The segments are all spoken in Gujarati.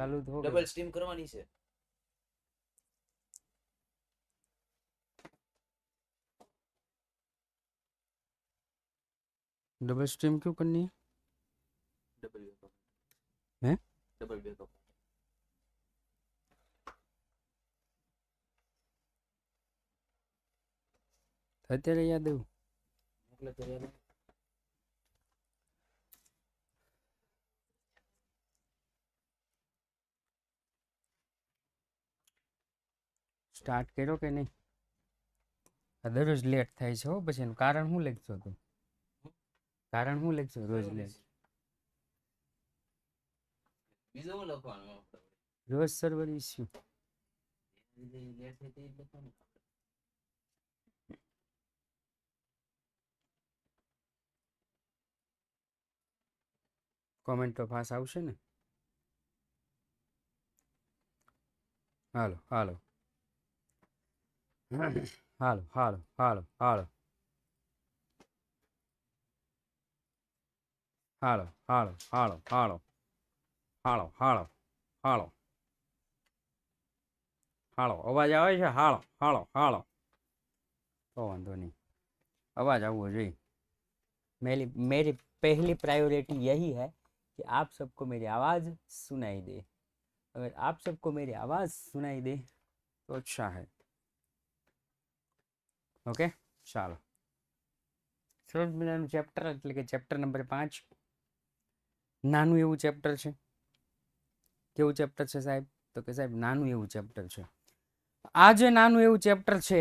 ચાલુ તો ડબલ સ્ટીમ કરવાની છે ડબલ स्ट्रीम क्यों करनी है डबल बैकअप है डबल बैकअप અત્યારે યાદ એવું એટલે તો યાદ સ્ટાર્ટ કર્યો કે નહીં દરરોજ લેટ થાય છે હો પછી એનું કારણ શું લેખશો તું કારણ શું લેખશો રોજ લેટ રોજ સર્વર ઇસ્યુ કોમેન્ટ તો ફાસ આવશે ને હાલો હાલો હાલો હાલો હાલો હાલો હાલો હાલો હાલો હાલો હાલો હાલો હાલો હાલો અવાજ આવે છે હાલો હાલો હાલો તો વાંધો નહીં અવાજ આવવો मेरी पहली प्रायोरिटी यही है कि आप सबको मेरी आवाज़ सुनाई दे अगर आप सबको मेरी आवाज़ सुनाई दे तो अच्छा है ઓકે ચાલો સરસ મજાનું ચેપ્ટર એટલે કે ચેપ્ટર નંબર પાંચ નાનું એવું ચેપ્ટર છે કેવું ચેપ્ટર છે સાહેબ તો કે સાહેબ નાનું એવું ચેપ્ટર છે આ જે નાનું એવું ચેપ્ટર છે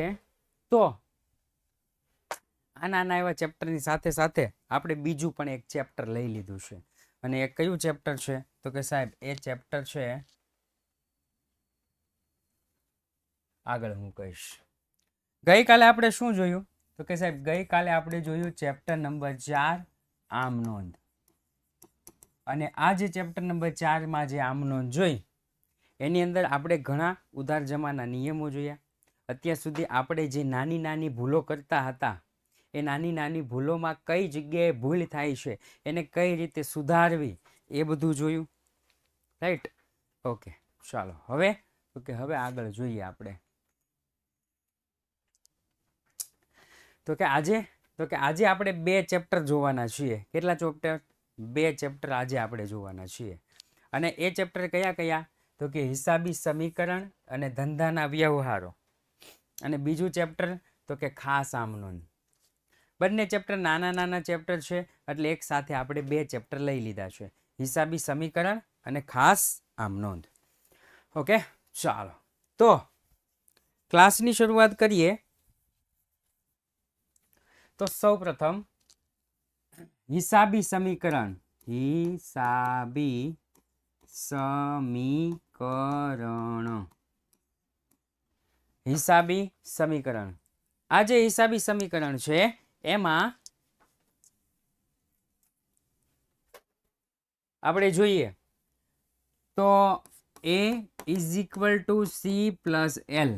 તો આ નાના એવા ચેપ્ટરની સાથે સાથે આપણે બીજું પણ એક ચેપ્ટર લઈ લીધું છે અને એ કયું ચેપ્ટર છે તો કે સાહેબ એ ચેપ્ટર છે આગળ હું કહીશ ગઈકાલે આપણે શું જોયું તો કે સાહેબ ગઈકાલે આપણે જોયું ચેપ્ટર નંબર ચાર આમ નોંધ અને આ જે ચેપ્ટર નંબર ચારમાં જે આમ નોંધ જોઈ એની અંદર આપણે ઘણા ઉધાર જમાના નિયમો જોયા અત્યાર સુધી આપણે જે નાની નાની ભૂલો કરતા હતા એ નાની નાની ભૂલોમાં કઈ જગ્યાએ ભૂલ થાય છે એને કઈ રીતે સુધારવી એ બધું જોયું રાઈટ ઓકે ચાલો હવે ઓકે હવે આગળ જોઈએ આપણે તો કે આજે તો કે આજે આપણે બે ચેપ્ટર જોવાના છીએ કેટલા ચેપ્ટર બે ચેપ્ટર આજે આપણે જોવાના છીએ અને એ ચેપ્ટર કયા કયા તો કે હિસાબી સમીકરણ અને ધંધાના વ્યવહારો અને બીજું ચેપ્ટર તો કે ખાસ આમનોન બંને ચેપ્ટર નાના નાના ચેપ્ટર છે એટલે એક સાથે આપણે બે ચેપ્ટર લઈ લીધા છે હિસાબી સમીકરણ અને ખાસ આમનોંધ ઓકે ચાલો તો ક્લાસની શરૂઆત કરીએ તો સૌ પ્રથમ હિસાબી સમીકરણ હિસાબી સમીકરણ હિસાબી સમીકરણ આ જે હિસાબી સમીકરણ છે એમાં આપણે જોઈએ તો A is equal to C plus L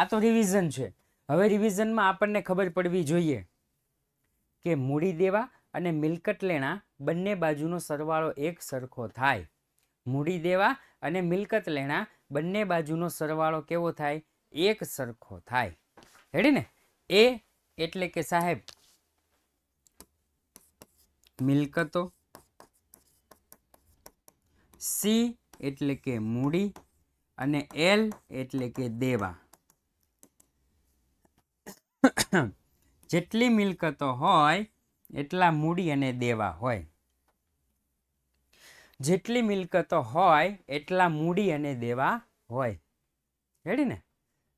આ તો રિવિઝન છે હવે રિવિઝનમાં આપણને ખબર પડવી જોઈએ કે મૂડી દેવા અને મિલકત લેણા બંને બાજુનો સરવાળો એક સરખો થાય મૂડી દેવા અને મિલકત લેણા બંને બાજુનો સરવાળો કેવો થાય એક સરખો થાય રેડી ને એ એટલે કે સાહેબ મિલકતો સી એટલે કે મૂડી અને એલ એટલે કે દેવા જેટલી મિલકતો હોય એટલા મૂડી અને દેવા હોય જેટલી મિલકતો હોય એટલા મૂડી અને દેવા હોય રેડી ને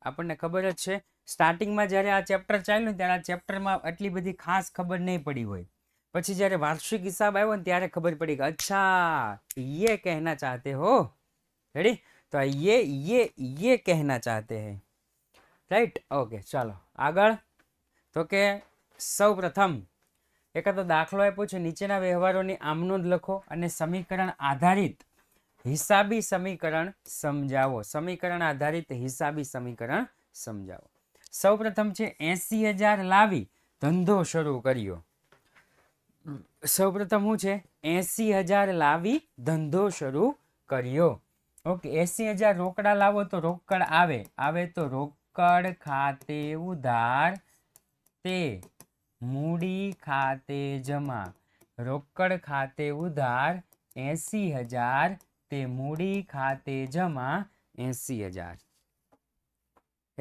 આપણને ખબર જ છે સ્ટાર્ટિંગમાં જ્યારે આ ચેપ્ટર ચાલ્યું ત્યારે આ ચેપ્ટરમાં આટલી બધી ખાસ ખબર નહીં પડી હોય પછી જ્યારે વાર્ષિક હિસાબ આવ્યો ને ત્યારે ખબર પડી કે અચ્છા યે કહેના ચાહતે હો હેડી તો યે યે યે કહેના ચાહતે હૈ રાઈટ ઓકે ચાલો આગળ તો કે સૌ પ્રથમ એકાદો દાખલો આપ્યો છે નીચેના વ્યવહારોની જ લખો અને સમીકરણ આધારિત હિસાબી સમીકરણ સમજાવો સમીકરણ આધારિત હિસાબી સમીકરણ સમજાવો સૌ પ્રથમ છે એસી હજાર લાવી ધંધો શરૂ કર્યો સૌ પ્રથમ શું છે એસી હજાર લાવી ધંધો શરૂ કર્યો ઓકે એસી હજાર રોકડા લાવો તો રોકડ આવે આવે તો રોકડ ખાતે ઉધાર તે મૂડી ખાતે જમા રોકડ ખાતે ઉધાર એંસી હજાર તે મૂડી ખાતે જમા એંસી હજાર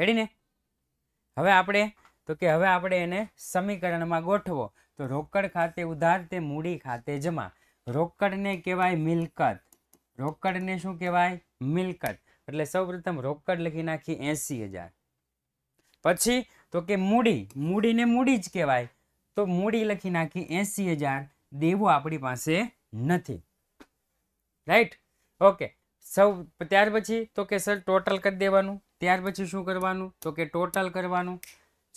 રેડી હવે આપણે તો કે હવે આપણે એને સમીકરણમાં ગોઠવો તો રોકડ ખાતે ઉધાર તે મૂડી ખાતે જમા રોકડને કહેવાય મિલકત રોકડને શું કહેવાય મિલકત એટલે સૌપ્રથમ રોકડ લખી નાખી એંસી હજાર પછી તો કે મૂડી મૂડીને મૂડી જ કહેવાય તો મૂડી લખી નાખી એંસી હજાર દેવું આપણી પાસે નથી રાઈટ ઓકે સૌ ત્યાર પછી તો કે સર ટોટલ કરી દેવાનું ત્યાર પછી શું કરવાનું તો કે ટોટલ કરવાનું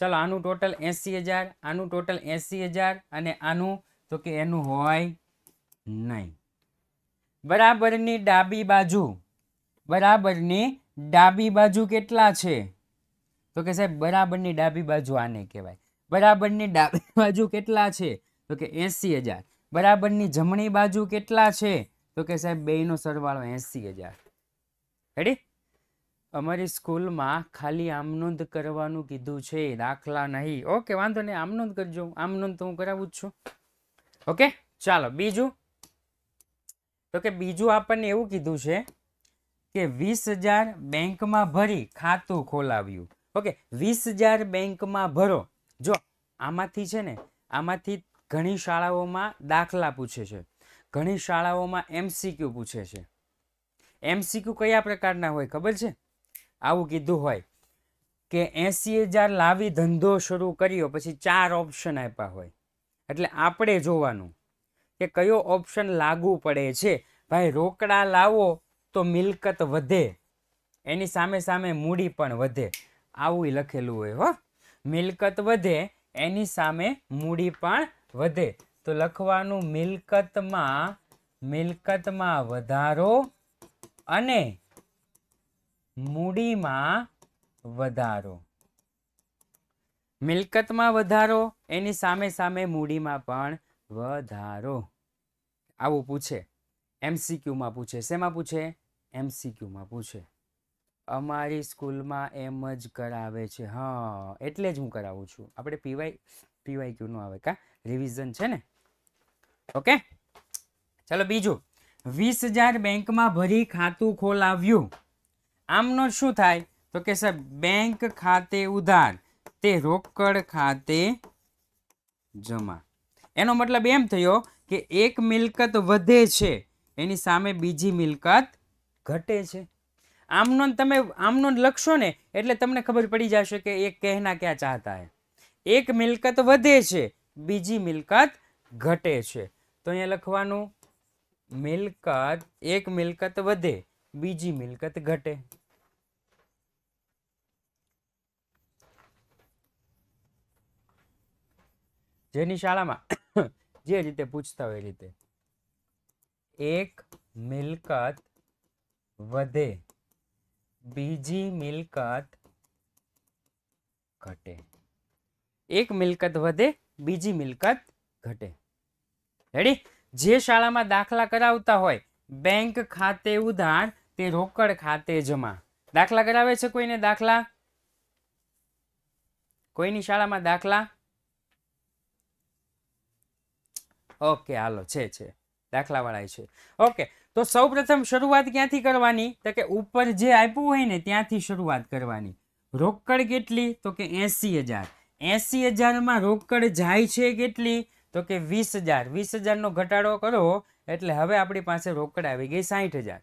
ચાલો આનું ટોટલ એંસી હજાર આનું ટોટલ એંસી હજાર અને આનું તો કે એનું હોય નહીં બરાબરની ડાબી બાજુ બરાબરની ડાબી બાજુ કેટલા છે તો કે સાહેબ બરાબરની ડાબી બાજુ આને કહેવાય બરાબરની ડાબી બાજુ કેટલા છે તો કે એંસી હજાર બરાબરની જમણી બાજુ કેટલા છે તો કે સાહેબ બેયનો સરવાળો એંસી હજાર રેડી અમારી સ્કૂલમાં ખાલી આમ નોંધ કરવાનું કીધું છે દાખલા નહીં ઓકે વાંધો નહીં આમ નોંધ કરજો આમ નોંધ તો હું કરાવું જ છું ઓકે ચાલો બીજું તો કે બીજું આપણને એવું કીધું છે કે વીસ હજાર બેંકમાં ભરી ખાતું ખોલાવ્યું ઓકે વીસ હજાર બેંકમાં ભરો જો આમાંથી છે ને આમાંથી ઘણી શાળાઓમાં દાખલા પૂછે છે ઘણી શાળાઓમાં એમસીક્યુ પૂછે છે એમસીક્યુ કયા પ્રકારના હોય ખબર છે આવું કીધું હોય કે એંસી હજાર લાવી ધંધો શરૂ કર્યો પછી ચાર ઓપ્શન આપ્યા હોય એટલે આપણે જોવાનું કે કયો ઓપ્શન લાગુ પડે છે ભાઈ રોકડા લાવો તો મિલકત વધે એની સામે સામે મૂડી પણ વધે આવું લખેલું હોય હો મિલકત વધે એની સામે મૂડી પણ વધે તો લખવાનું મિલકતમાં મિલકતમાં વધારો અને મૂડીમાં વધારો મિલકતમાં વધારો એની સામે સામે મૂડીમાં પણ વધારો આવું પૂછે એમસીક્યુમાં પૂછે શેમાં પૂછે એમસીક્યુમાં પૂછે અમારી સ્કૂલમાં એમ જ કરાવે છે હા એટલે જ હું કરાવું છું આપણે પીવાય પીવાય ક્યુ આવે કા રિવિઝન છે ને ઓકે ચાલો બીજું વીસ હજાર બેંકમાં ભરી ખાતું ખોલાવ્યું આમનો શું થાય તો કે સર બેંક ખાતે ઉધાર તે રોકડ ખાતે જમા એનો મતલબ એમ થયો કે એક મિલકત વધે છે એની સામે બીજી મિલકત ઘટે છે આમનો તમે આમનો લખશો ને એટલે તમને ખબર પડી જશે કે એ કહેના ક્યાં ચાહતા હે એક મિલકત વધે છે બીજી મિલકત ઘટે છે તો અહીંયા લખવાનું મિલકત એક મિલકત વધે બીજી મિલકત ઘટે જેની શાળામાં જે રીતે પૂછતા હોય એ રીતે એક મિલકત વધે બીજી મિલકત ઘટે એક મિલકત વધે બીજી મિલકત ઘટે રેડી જે શાળામાં દાખલા કરાવતા હોય બેંક ખાતે ઉધાર તે રોકડ ખાતે જમા દાખલા કરાવે છે કોઈને દાખલા કોઈની શાળામાં દાખલા ઓકે હાલો છે છે વાળા છે ઓકે તો સૌપ્રથમ શરૂઆત ક્યાંથી કરવાની તો કે ઉપર જે આપ્યું હોય ને ત્યાંથી શરૂઆત કરવાની રોકડ કેટલી તો કે એંસી હજાર એંસી હજારમાં રોકડ જાય છે કેટલી તો કે વીસ હજાર વીસ હજારનો ઘટાડો કરો એટલે હવે આપણી પાસે રોકડ આવી ગઈ સાઠ હજાર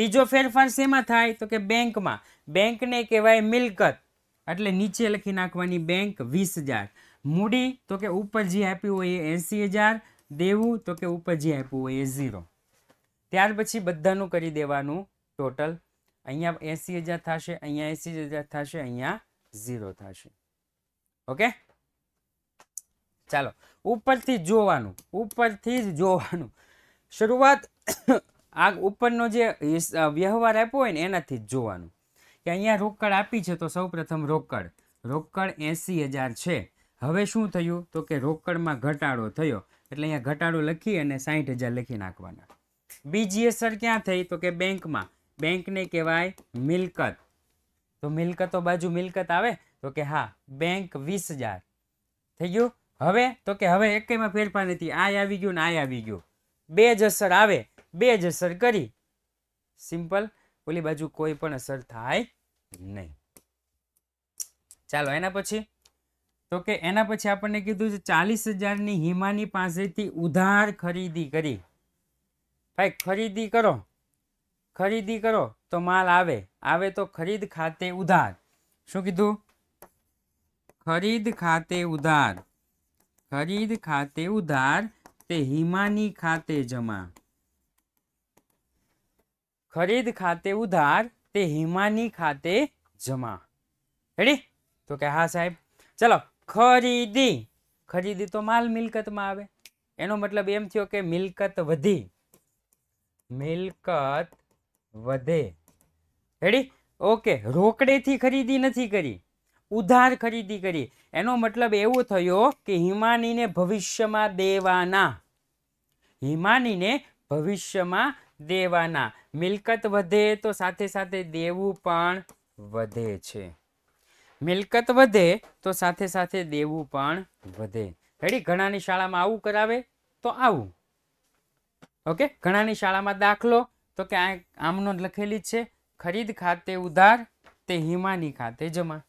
બીજો ફેરફાર શેમાં થાય તો કે બેંકમાં બેંકને કહેવાય મિલકત એટલે નીચે લખી નાખવાની બેંક વીસ હજાર મૂડી તો કે ઉપર જે આપ્યું હોય એ એંસી હજાર દેવું તો કે ઉપર જે આપ્યું હોય એ ઝીરો ત્યાર પછી બધાનું કરી દેવાનું ટોટલ અહીંયા એંસી હજાર થશે અહીંયા એંસી હજાર થશે અહીંયા ઝીરો થશે ઓકે ચાલો ઉપરથી જોવાનું ઉપરથી જ જોવાનું શરૂઆત આ ઉપરનો જે વ્યવહાર આપ્યો હોય ને એનાથી જ જોવાનું કે અહીંયા રોકડ આપી છે તો સૌપ્રથમ રોકડ રોકડ એંસી હજાર છે હવે શું થયું તો કે રોકડમાં ઘટાડો થયો એટલે અહીંયા ઘટાડો લખી અને સાહીઠ હજાર લખી નાખવાના બીજી અસર ક્યાં થઈ તો કે બેંકમાં બેંકને કહેવાય મિલકત તો મિલકતો બાજુ મિલકત આવે તો કે હા બેંક વીસ હજાર થઈ ગયું હવે તો કે હવે એકમાં ફેરફાર નથી આ આવી ગયું ને આ આવી ગયું બે જ અસર આવે બે જ અસર કરી સિમ્પલ ઓલી બાજુ કોઈ પણ અસર થાય નહીં ચાલો એના પછી તો કે એના પછી આપણને કીધું છે ચાલીસ હજારની હિમાની પાસેથી ઉધાર ખરીદી કરી ભાઈ ખરીદી કરો ખરીદી કરો તો માલ આવે આવે તો ખરીદ ખાતે ઉધાર શું કીધું ખરીદ ખાતે ઉધાર ખરીદ ખાતે ઉધાર તે હિમાની ખાતે જમા ખરીદ ખાતે ઉધાર તે હિમાની ખાતે જમા રેડી તો કે હા સાહેબ ચલો ખરીદી ખરીદી તો માલ મિલકતમાં આવે એનો મતલબ એમ થયો કે મિલકત વધી મિલકત વધે રેડી ઓકે રોકડેથી ખરીદી નથી કરી ઉધાર ખરીદી કરી એનો મતલબ એવો થયો કે હિમાનીને ભવિષ્યમાં દેવાના હિમાનીને ભવિષ્યમાં દેવાના મિલકત વધે તો સાથે સાથે દેવું પણ વધે છે મિલકત વધે તો સાથે સાથે દેવું પણ વધે રેડી ઘણાની શાળામાં આવું કરાવે તો આવું ઓકે ઘણાની શાળામાં દાખલો તો કે આમનો લખેલી જ છે ખરીદ ખાતે ઉધાર તે હિમાની ખાતે જમા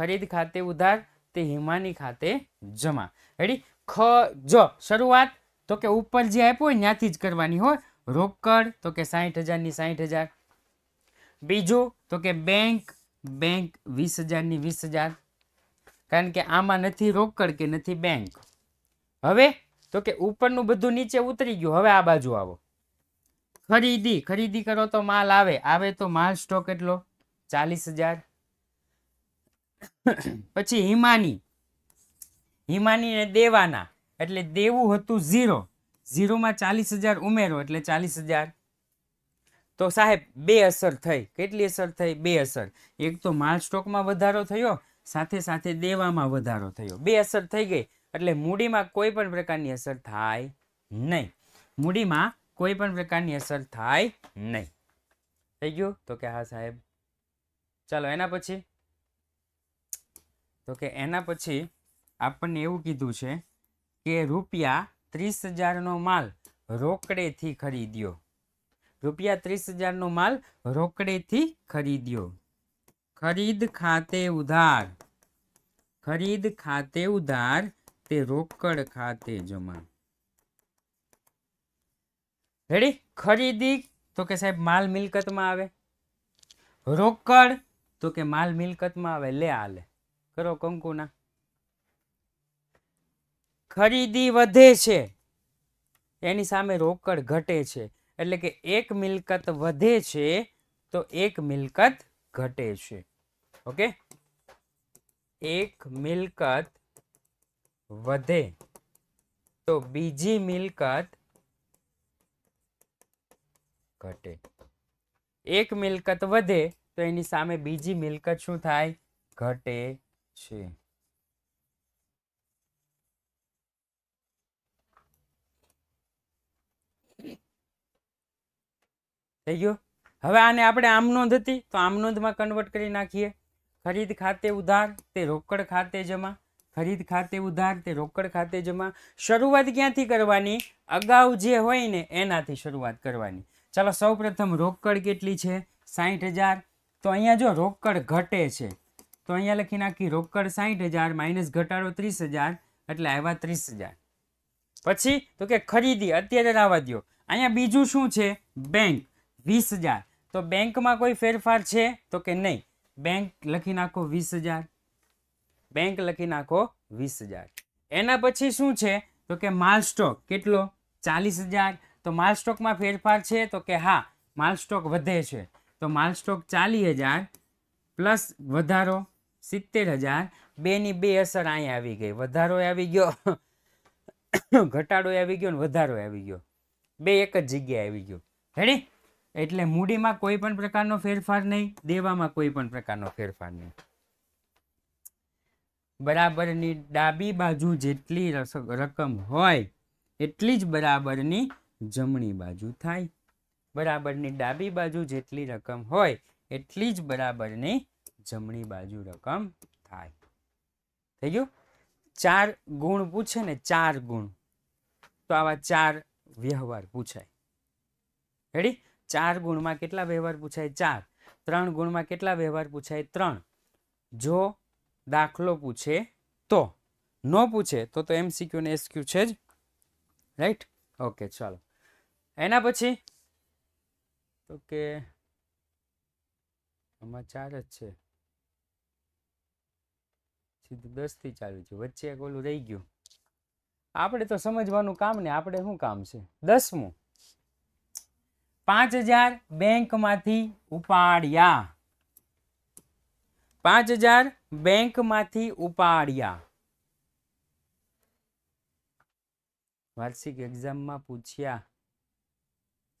ખરીદ ખાતે ઉધાર તે હિમાની ખાતે જમા રેડી ખ જો શરૂઆત તો કે ઉપર જે આપ્યો હોય ત્યાંથી જ કરવાની હોય રોકડ તો કે સાહીઠ હજારની સાહીઠ હજાર બીજું તો કે બેંક બેંક વીસ હજારની વીસ હજાર કારણ કે આમાં નથી રોકડ કે નથી બેંક હવે તો કે ઉપરનું બધું નીચે ઉતરી ગયું હવે આ બાજુ આવો ખરીદી ખરીદી કરો તો માલ આવે આવે તો માલ સ્ટોક એટલો ચાલીસ હજાર પછી હિમાની હિમાનીને દેવાના એટલે દેવું હતું ઝીરો ઝીરોમાં ચાલીસ હજાર ઉમેરો એટલે ચાલીસ હજાર તો સાહેબ બે અસર થઈ કેટલી અસર થઈ બે અસર એક તો માલ સ્ટોકમાં વધારો થયો સાથે સાથે દેવામાં વધારો થયો બે અસર થઈ ગઈ એટલે મૂડીમાં કોઈ પણ પ્રકારની અસર થાય નહીં મૂડીમાં કોઈ પણ પ્રકારની અસર થાય નહીં થઈ ગયું તો કે હા સાહેબ ચાલો એના પછી તો કે એના પછી આપણને એવું કીધું છે કે રૂપિયા ત્રીસ હજારનો માલ રોકડેથી ખરીદ્યો રૂપિયા ત્રીસ હજારનો માલ રોકડેથી ખરીદ્યો ખરીદ ખાતે ઉધાર ખરીદ ખાતે ઉધાર તે રોકડ ખાતે જમા રેડી ખરીદી તો કે સાહેબ માલ મિલકતમાં આવે રોકડ તો કે માલ મિલકતમાં આવે લે આ લે કરો કંકુના ખરીદી વધે છે એની સામે રોકડ ઘટે છે એટલે કે એક મિલકત વધે છે તો એક મિલકત ઘટે છે ઓકે એક મિલકત વધે તો બીજી મિલકત ઘટે એક મિલકત વધે તો એની સામે બીજી મિલકત શું થાય ઘટે છે થઈ ગયો હવે આને આપણે આમ નોંધ હતી તો આમ નોંધમાં કન્વર્ટ કરી નાખીએ ખરીદ ખાતે ઉધાર તે રોકડ ખાતે જમા ખરીદ ખાતે ઉધાર તે રોકડ ખાતે જમા શરૂઆત ક્યાંથી કરવાની અગાઉ જે હોય ને એનાથી શરૂઆત કરવાની ચાલો સૌપ્રથમ રોકડ કેટલી છે સાહીઠ હજાર તો અહીંયા જો રોકડ ઘટે છે તો અહીંયા લખી નાખી રોકડ સાહીઠ હજાર માઇનસ ઘટાડો ત્રીસ હજાર એટલે આવ્યા ત્રીસ હજાર પછી તો કે ખરીદી અત્યારે લાવવા દો અહીંયા બીજું શું છે બેંક વીસ હજાર તો બેંકમાં કોઈ ફેરફાર છે તો કે નહીં બેંક લખી નાખો વીસ હજાર બેંક લખી નાખો વીસ હજાર એના પછી શું છે તો કે માલ સ્ટોક કેટલો ચાલીસ હજાર તો માલ સ્ટોકમાં ફેરફાર છે તો કે હા માલ સ્ટોક વધે છે તો માલ સ્ટોક ચાલીસ હજાર પ્લસ વધારો સિત્તેર હજાર બેની બે અસર અહીં આવી ગઈ વધારો આવી ગયો ઘટાડો આવી ગયો ને વધારો આવી ગયો બે એક જ જગ્યાએ આવી ગયો હેડી એટલે મૂડીમાં કોઈ પણ પ્રકારનો ફેરફાર નહીં દેવામાં કોઈ પણ પ્રકારનો ફેરફાર નહીં બરાબરની ડાબી બાજુ જેટલી રકમ હોય એટલી જ બરાબરની જમણી બાજુ થાય બરાબરની ડાબી બાજુ જેટલી રકમ હોય એટલી જ બરાબરની જમણી બાજુ રકમ થાય થઈ ગયું ચાર ગુણ પૂછે ને ચાર ગુણ તો આવા ચાર વ્યવહાર પૂછાય રેડી ચાર ગુણમાં કેટલા વ્યવહાર પૂછાય ચાર ત્રણ ગુણમાં કેટલા વ્યવહાર પૂછાય ત્રણ જો દાખલો પૂછે તો ન પૂછે તો તો એમસીક્યુ ને એસક્યુ છે જ રાઈટ ઓકે ચાલો એના પછી તો કે આમાં ચાર જ છે સીધું થી ચાલુ છે વચ્ચે એક ઓલું રહી ગયું આપણે તો સમજવાનું કામ ને આપણે શું કામ છે દસમું પાંચ હજાર બેંકમાંથી ઉપાડ્યા પાંચ હજાર બેંકમાંથી ઉપાડ્યા વાર્ષિક એક્ઝામમાં પૂછ્યા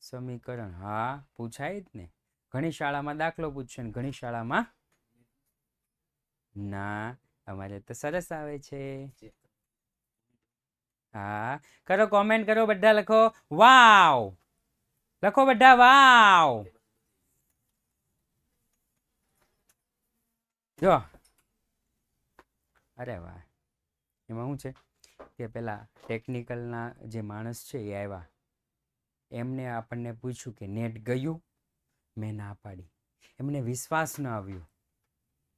સમીકરણ હા પૂછાય જ ને ઘણી શાળામાં દાખલો પૂછશે ને ઘણી શાળામાં ના અમારે તો સરસ આવે છે હા કરો કોમેન્ટ કરો બધા લખો વાવ લખો બધા વાવ જો અરે વાહ એમાં શું છે કે પેલા ટેકનિકલના જે માણસ છે એ આવ્યા એમને આપણને પૂછ્યું કે નેટ ગયું મેં ના પાડી એમને વિશ્વાસ ન આવ્યો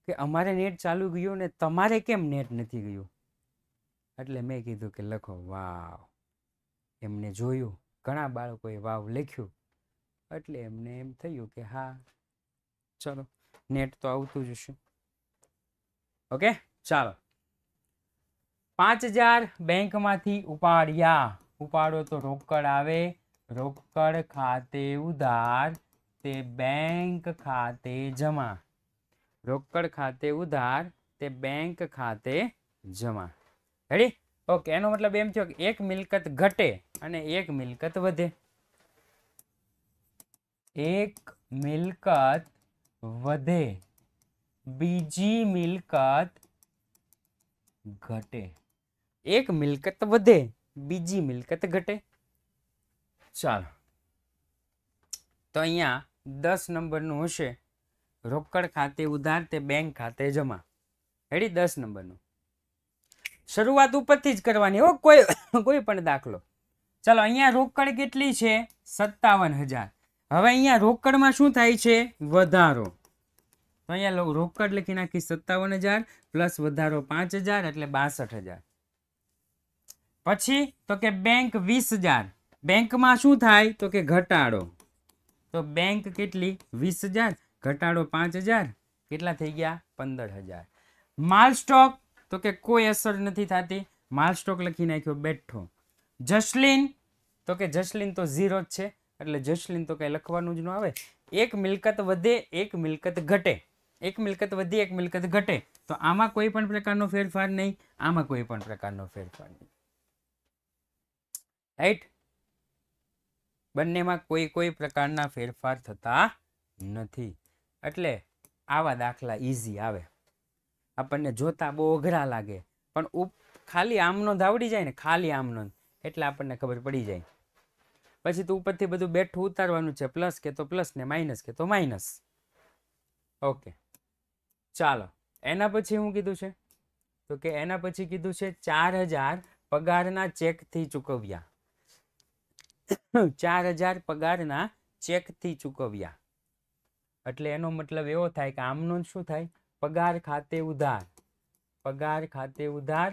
કે અમારે નેટ ચાલુ ગયું ને તમારે કેમ નેટ નથી ગયું એટલે મેં કીધું કે લખો વાવ એમને જોયું ઘણા બાળકોએ વાવ લખ્યું એટલે એમને એમ થયું કે હા ચલો નેટ તો આવતું જ હશે ઓકે ચાલો પાંચ હજાર બેંકમાંથી ઉપાડ્યા ઉપાડો તો રોકડ આવે રોકડ ખાતે ઉધાર તે બેંક ખાતે જમા રોકડ ખાતે ઉધાર તે બેંક ખાતે જમા રેડી ઓકે એનો મતલબ એમ થયો કે એક મિલકત ઘટે અને એક મિલકત વધે એક મિલકત વધે બીજી મિલકત ઘટે એક મિલકત વધે બીજી મિલકત ઘટે ચાલો તો અહીંયા દસ નંબરનું હશે રોકડ ખાતે ઉધાર તે બેંક ખાતે જમા હેડી દસ નંબરનું શરૂઆત ઉપરથી જ કરવાની હો કોઈ કોઈ પણ દાખલો ચાલો અહીંયા રોકડ કેટલી છે સત્તાવન હજાર હવે અહીંયા રોકડમાં શું થાય છે વધારો તો અહીંયા રોકડ લખી નાખી સત્તાવન હજાર પ્લસ વધારો પાંચ હજાર એટલે બાસઠ હજાર પછી તો કે બેંક વીસ હજાર બેંકમાં શું થાય તો કે ઘટાડો તો બેંક કેટલી વીસ હજાર ઘટાડો પાંચ હજાર કેટલા થઈ ગયા પંદર હજાર માલ સ્ટોક તો કે કોઈ અસર નથી થતી માલ સ્ટોક લખી નાખ્યો બેઠો જસલીન તો કે જસલીન તો ઝીરો જ છે એટલે જસલીન તો કંઈ લખવાનું જ ન આવે એક મિલકત વધે એક મિલકત ઘટે એક મિલકત વધી એક મિલકત ઘટે તો આમાં કોઈ પણ પ્રકારનો ફેરફાર નહીં આમાં કોઈ પણ પ્રકારનો ફેરફાર નહીં રાઈટ બંનેમાં કોઈ કોઈ પ્રકારના ફેરફાર થતા નથી એટલે આવા દાખલા ઇઝી આવે આપણને જોતા બહુ અઘરા લાગે પણ ઉપ ખાલી આમનો ધાવડી જાય ને ખાલી આમનો એટલે આપણને ખબર પડી જાય પછી તો ઉપરથી બધું બેઠું ઉતારવાનું છે પ્લસ કે તો પ્લસ ને માઇનસ કે તો માઇનસ ઓકે ચાલો એના પછી હું કીધું છે તો કે એના પછી કીધું છે ચાર હજાર પગારના ચેકથી ચૂકવ્યા ચાર હજાર પગારના ચેકથી ચૂકવ્યા એટલે એનો મતલબ એવો થાય કે આમનો શું થાય પગાર ખાતે ઉધાર પગાર ખાતે ઉધાર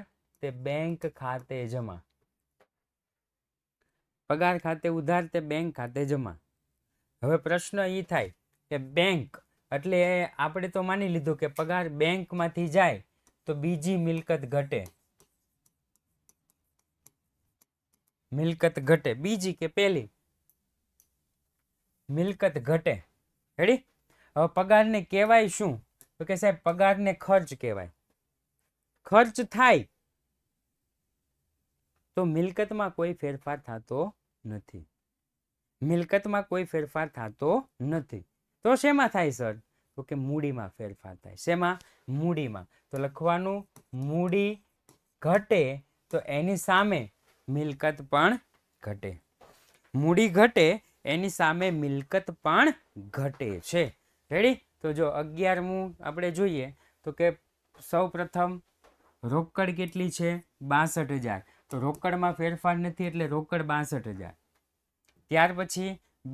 તે બેંક ખાતે જમા પગાર ખાતે ઉધાર તે બેંક ખાતે જમા હવે પ્રશ્ન એ થાય કે બેંક એટલે આપણે તો માની લીધું કે પગાર બેંકમાંથી જાય તો બીજી મિલકત ઘટે મિલકત ઘટે બીજી કે પહેલી મિલકત ઘટે રેડી હવે પગારને કહેવાય શું તો કે સાહેબ પગારને ખર્ચ કહેવાય ખર્ચ થાય તો મિલકતમાં કોઈ ફેરફાર થતો નથી મિલકતમાં કોઈ ફેરફાર થતો નથી તો શેમાં થાય સર તો કે મૂડીમાં ફેરફાર થાય શેમાં મૂડીમાં તો લખવાનું મૂડી ઘટે તો એની સામે મિલકત પણ ઘટે મૂડી ઘટે એની સામે મિલકત પણ ઘટે છે રેડી તો જો અગિયારમું આપણે જોઈએ તો કે સૌ રોકડ કેટલી છે બાસઠ હજાર તો રોકડમાં ફેરફાર નથી એટલે રોકડ બાસઠ હજાર ત્યાર પછી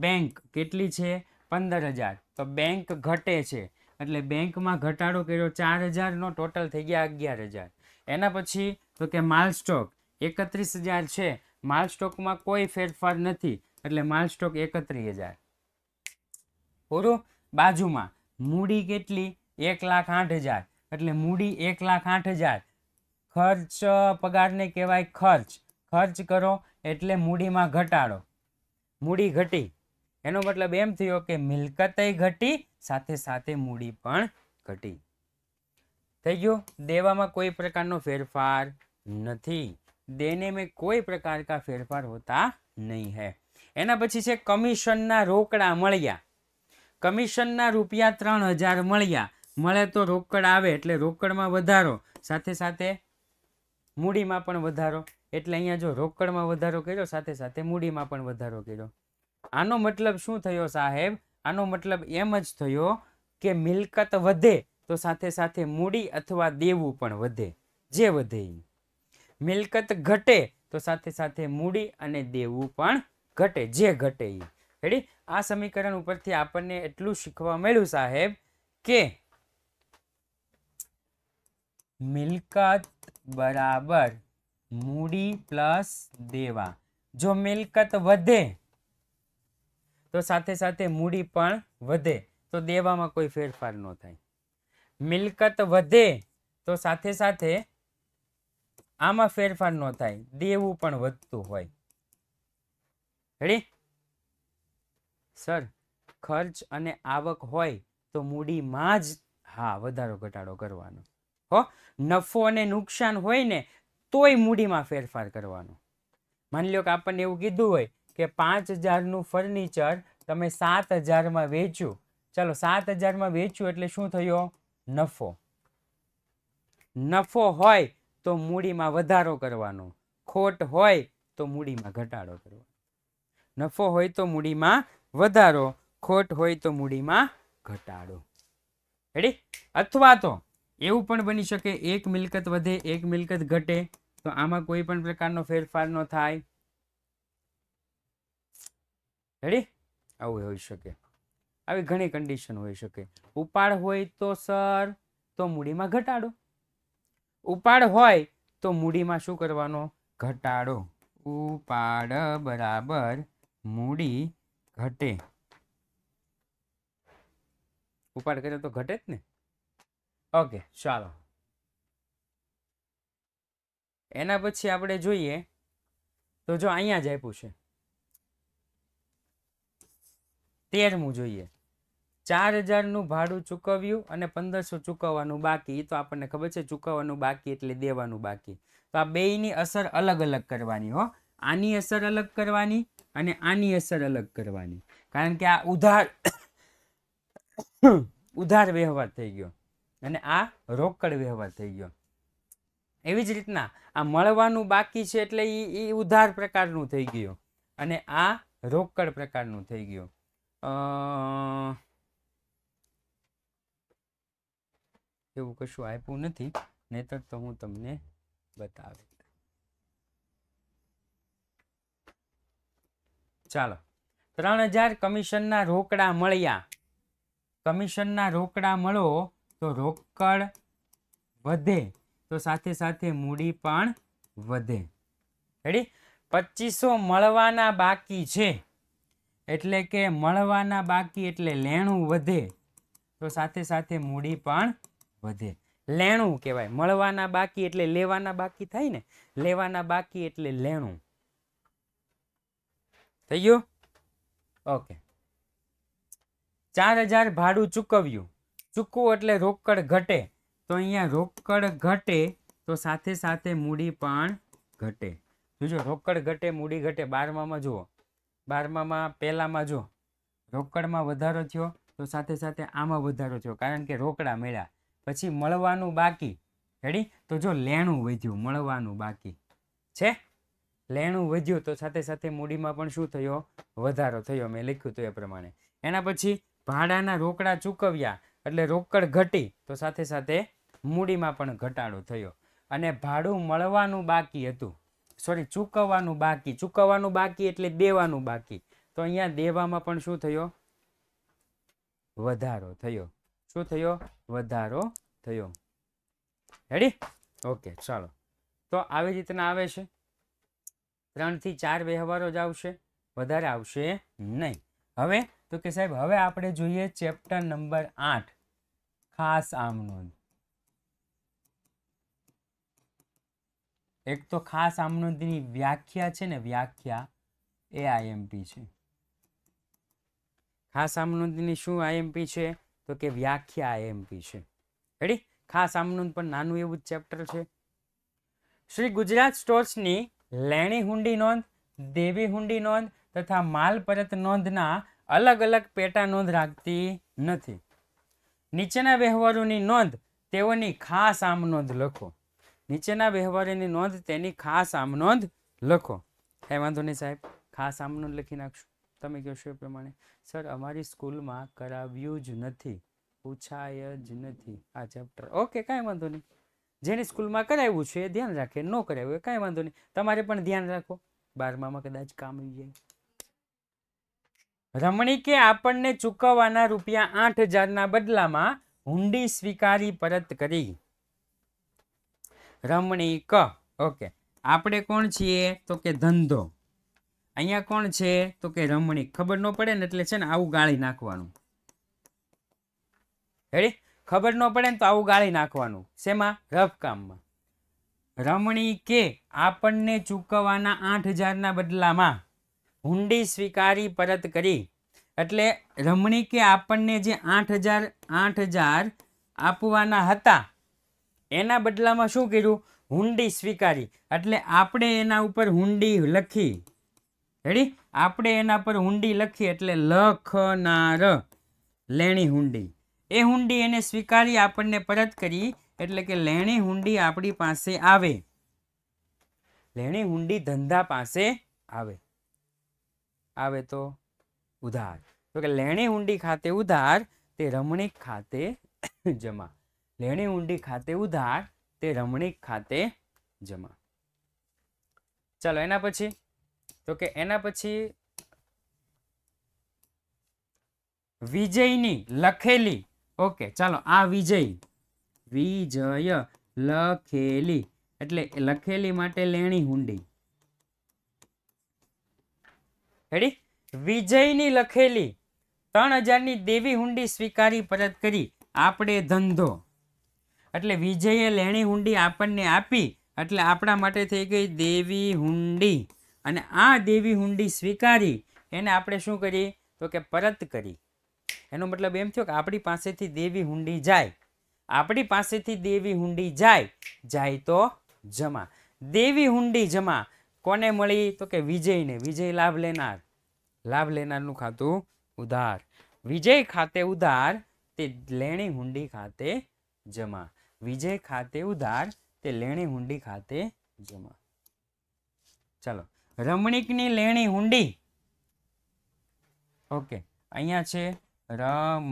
બેંક કેટલી છે પંદર હજાર તો બેંક ઘટે છે એટલે બેંકમાં ઘટાડો કર્યો ચાર હજારનો ટોટલ થઈ ગયા અગિયાર હજાર એના પછી તો કે માલ સ્ટોક એકત્રીસ હજાર છે માલ સ્ટોકમાં કોઈ ફેરફાર નથી એટલે માલ સ્ટોક એકત્રીસ હજાર પૂરું બાજુમાં મૂડી કેટલી એક લાખ આઠ હજાર એટલે મૂડી એક લાખ આઠ હજાર ખર્ચ પગારને કહેવાય ખર્ચ ખર્ચ કરો એટલે મૂડીમાં ઘટાડો મૂડી ઘટી એનો મતલબ એમ થયો કે મિલકતય ઘટી સાથે સાથે મૂડી પણ ઘટી થઈ ગયું દેવામાં કોઈ પ્રકારનો ફેરફાર નથી દેને મેં કોઈ પ્રકાર કા ફેરફાર હોતા નહીં હૈ એના પછી છે કમિશનના રોકડા મળ્યા કમિશનના રૂપિયા ત્રણ હજાર મળ્યા મળે તો રોકડ આવે એટલે રોકડમાં વધારો સાથે સાથે મૂડીમાં પણ વધારો એટલે અહીંયા જો રોકડમાં વધારો કર્યો સાથે સાથે મૂડીમાં પણ વધારો કર્યો આનો મતલબ શું થયો સાહેબ આનો મતલબ એમ જ થયો કે મિલકત વધે તો સાથે સાથે મૂડી અથવા દેવું પણ વધે જે વધે મિલકત ઘટે તો સાથે સાથે મૂડી અને દેવું પણ ઘટે જે ઘટે એ રેડી આ સમીકરણ ઉપરથી આપણને એટલું શીખવા મળ્યું સાહેબ કે મિલકત બરાબર મૂડી પ્લસ દેવા જો મિલકત વધે તો સાથે સાથે મૂડી પણ વધે તો દેવામાં કોઈ ફેરફાર ન થાય મિલકત વધે તો સાથે સાથે આમાં ફેરફાર ન થાય દેવું પણ વધતું હોય રેડી સર ખર્ચ અને આવક હોય તો મૂડીમાં જ હા વધારો ઘટાડો કરવાનો હો નફો અને નુકસાન હોય ને તોય મૂડીમાં ફેરફાર કરવાનો માની લો કે આપણને એવું કીધું હોય કે પાંચ હજારનું ફર્નિચર તમે સાત હજારમાં વેચ્યું ચલો સાત હજારમાં વેચ્યું એટલે શું થયો નફો નફો હોય તો મૂડીમાં વધારો કરવાનો ખોટ હોય તો મૂડીમાં ઘટાડો કરવાનો નફો હોય તો મૂડીમાં વધારો ખોટ હોય તો મૂડીમાં ઘટાડો રેડી અથવા તો એવું પણ બની શકે એક મિલકત વધે એક મિલકત ઘટે તો આમાં કોઈ પણ પ્રકારનો ફેરફાર ન થાય રેડી આવું હોઈ શકે આવી ઘણી કન્ડિશન હોઈ શકે ઉપાડ હોય તો સર તો મૂડીમાં ઘટાડો ઉપાડ હોય તો મૂડીમાં શું કરવાનો ઘટાડો ઉપાડ બરાબર મૂડી ઘટે ઉપાડ કરે તો ઘટે જ ને ઓકે ચાલો એના પછી આપણે જોઈએ તો જો અહીંયા જ આપ્યું છે તેરમું જોઈએ ચાર હજારનું ભાડું ચૂકવ્યું અને પંદરસો ચૂકવવાનું બાકી એ તો આપણને ખબર છે ચૂકવવાનું બાકી એટલે દેવાનું બાકી તો આ બેયની અસર અલગ અલગ કરવાની હો આની અસર અલગ કરવાની અને આની અસર અલગ કરવાની કારણ કે આ ઉધાર ઉધાર વ્યવહાર થઈ ગયો અને આ રોકડ વ્યવહાર થઈ ગયો એવી જ રીતના આ મળવાનું બાકી છે એટલે એ ઉધાર પ્રકારનું થઈ ગયું અને આ રોકડ પ્રકારનું થઈ ગયું એવું કશું આપ્યું નથી નહીતર તો હું તમને બતાવી ચાલો ત્રણ હજાર કમિશનના રોકડા મળ્યા કમિશનના રોકડા મળો તો રોકડ વધે તો સાથે સાથે મૂડી પણ વધે રેડી પચીસો મળવાના બાકી છે એટલે કે મળવાના બાકી એટલે લેણું વધે તો સાથે સાથે મૂડી પણ વધે લેણું કહેવાય મળવાના બાકી એટલે લેવાના બાકી થાય ને લેવાના બાકી એટલે લેણું થઈ ગયું ઓકે ચાર હજાર ભાડું ચૂકવ્યું ચૂકવું એટલે રોકડ ઘટે તો અહીંયા રોકડ ઘટે તો સાથે સાથે મૂડી પણ ઘટે જોજો રોકડ ઘટે મૂડી ઘટે બારમામાં જુઓ બારમામાં પહેલાંમાં જો રોકડમાં વધારો થયો તો સાથે સાથે આમાં વધારો થયો કારણ કે રોકડા મળ્યા પછી મળવાનું બાકી રેડી તો જો લેણું વધ્યું મળવાનું બાકી છે લેણું વધ્યું તો સાથે સાથે મૂડીમાં પણ શું થયો વધારો થયો મેં લખ્યું હતું એ પ્રમાણે એના પછી ભાડાના રોકડા ચૂકવ્યા એટલે રોકડ ઘટી તો સાથે સાથે મૂડીમાં પણ ઘટાડો થયો અને ભાડું મળવાનું બાકી હતું સોરી ચૂકવવાનું બાકી ચૂકવવાનું બાકી એટલે દેવાનું બાકી તો અહીંયા દેવામાં પણ શું થયો વધારો થયો શું થયો વધારો થયો રેડી ઓકે ચાલો તો આવી રીતના આવે છે ત્રણથી ચાર વ્યવહારો જ આવશે વધારે આવશે નહીં હવે તો કે સાહેબ હવે આપણે જોઈએ ચેપ્ટર નંબર આઠ ખાસ આમ નોંધ એક તો ખાસ આમનોંધની વ્યાખ્યા છે ને વ્યાખ્યા એ આઈએમપી છે ખાસ આમનોંધની શું આઈએમપી છે તો કે વ્યાખ્યા આઈએમપી છે રેડી ખાસ આમનોંદ પણ નાનું એવું જ ચેપ્ટર છે શ્રી ગુજરાત સ્ટોર્સની લેણી હુંડી નોંધ દેવી હુંડી નોંધ તથા માલ પરત નોંધના અલગ અલગ પેટા નોંધ રાખતી નથી નીચેના વ્યવહારોની નોંધ તેઓની ખાસ આમનોંધ લખો નીચેના વ્યવહારની નોંધ તેની ખાસ આમનોંધ લખો કાંઈ વાંધો નહીં સાહેબ ખાસ આમનોંધ લખી નાખશું તમે કહેશો એ પ્રમાણે સર અમારી સ્કૂલમાં કરાવ્યું જ નથી પૂછાય જ નથી આ ચેપ્ટર ઓકે કાંઈ વાંધો નહીં જેની સ્કૂલમાં કરાવ્યું છે એ ધ્યાન રાખે ન કરાવ્યું એ કાંઈ વાંધો નહીં તમારે પણ ધ્યાન રાખો બારમામાં કદાચ કામ આવી જાય રમણીકે આપણને ચૂકવવાના રૂપિયા આઠ હજારના બદલામાં હુંડી સ્વીકારી પરત કરી રમણીક ઓકે આપણે કોણ છીએ તો કે ધંધો અહીંયા કોણ છે તો કે રમણીક ખબર ન પડે ને એટલે છે ને આવું ગાળી નાખવાનું રેડી ખબર ન પડે ને તો આવું ગાળી નાખવાનું શેમાં રફકામમાં રમણીકે આપણને ચૂકવવાના આઠ હજારના બદલામાં હુંડી સ્વીકારી પરત કરી એટલે રમણીકે આપણને જે આઠ હજાર આઠ હજાર આપવાના હતા એના બદલામાં શું કર્યું હુંડી સ્વીકારી એટલે આપણે એના ઉપર હુંડી લખી રેડી આપણે એના પર હુંડી લખી એટલે લખનાર લેણી હુંડી એ હુંડી એને સ્વીકારી આપણને પરત કરી એટલે કે લેણી હુંડી આપણી પાસે આવે લેણી હુંડી ધંધા પાસે આવે આવે તો ઉધાર તો કે લેણી હુંડી ખાતે ઉધાર તે રમણીક ખાતે જમા લેણી ઊંડી ખાતે ઉધાર તે રમણીક ખાતે જમા ચાલો એના પછી તો કે એના પછી વિજયની લખેલી ઓકે ચાલો આ વિજય વિજય લખેલી એટલે લખેલી માટે લેણી હુંડી રેડી વિજયની લખેલી ત્રણ હજારની દેવી હુંડી સ્વીકારી પરત કરી આપણે ધંધો એટલે વિજયે લેણી હુંડી આપણને આપી એટલે આપણા માટે થઈ ગઈ દેવી હુંડી અને આ દેવી હુંડી સ્વીકારી એને આપણે શું કરીએ તો કે પરત કરી એનો મતલબ એમ થયો કે આપણી પાસેથી દેવી હુંડી જાય આપણી પાસેથી દેવી હુંડી જાય જાય તો જમા દેવી હુંડી જમા કોને મળી તો કે વિજયને વિજય લાભ લેનાર લાભ લેનારનું ખાતું ઉધાર વિજય ખાતે ઉધાર તે લેણી હુંડી ખાતે જમા વિજય ખાતે ઉધાર તે લેણી હુંડી ખાતે જમા ચાલો રમણીકની લેણી હુંડી ઓકે અહીંયા છે રમ